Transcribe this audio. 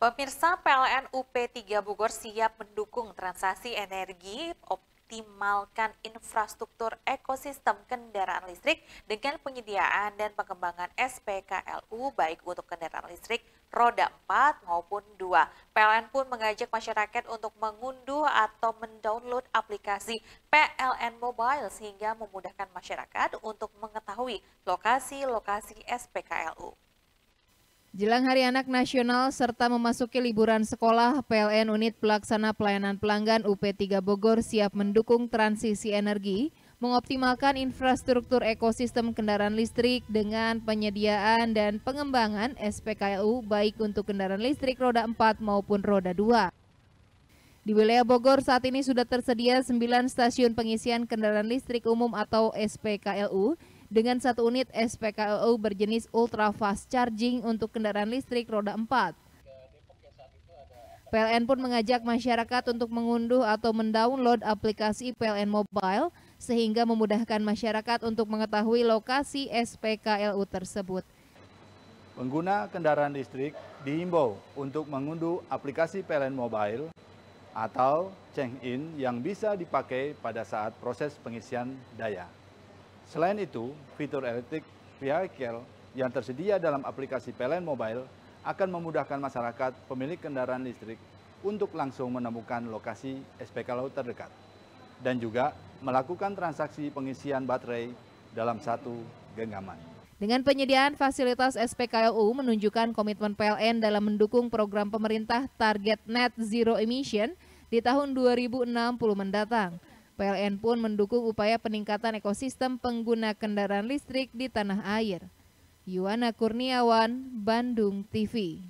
Pemirsa PLN UP3 Bogor siap mendukung transaksi energi optimalkan infrastruktur ekosistem kendaraan listrik dengan penyediaan dan pengembangan SPKLU baik untuk kendaraan listrik roda 4 maupun 2. PLN pun mengajak masyarakat untuk mengunduh atau mendownload aplikasi PLN Mobile sehingga memudahkan masyarakat untuk mengetahui lokasi-lokasi SPKLU. Jelang Hari Anak Nasional serta memasuki liburan sekolah, PLN Unit Pelaksana Pelayanan Pelanggan UP3 Bogor siap mendukung transisi energi, mengoptimalkan infrastruktur ekosistem kendaraan listrik dengan penyediaan dan pengembangan SPKLU baik untuk kendaraan listrik roda 4 maupun roda 2. Di wilayah Bogor saat ini sudah tersedia 9 stasiun pengisian kendaraan listrik umum atau SPKLU dengan satu unit SPKLU berjenis ultra fast charging untuk kendaraan listrik roda 4. PLN pun mengajak masyarakat untuk mengunduh atau mendownload aplikasi PLN Mobile sehingga memudahkan masyarakat untuk mengetahui lokasi SPKLU tersebut. Pengguna kendaraan listrik diimbau untuk mengunduh aplikasi PLN Mobile atau check-in yang bisa dipakai pada saat proses pengisian daya. Selain itu, fitur elektrik vehicle yang tersedia dalam aplikasi PLN Mobile akan memudahkan masyarakat pemilik kendaraan listrik untuk langsung menemukan lokasi SPKLU terdekat dan juga melakukan transaksi pengisian baterai dalam satu genggaman. Dengan penyediaan fasilitas SPKLU menunjukkan komitmen PLN dalam mendukung program pemerintah target net zero emission di tahun 2060 mendatang. PLN pun mendukung upaya peningkatan ekosistem pengguna kendaraan listrik di tanah air. Yuana Kurniawan, Bandung TV.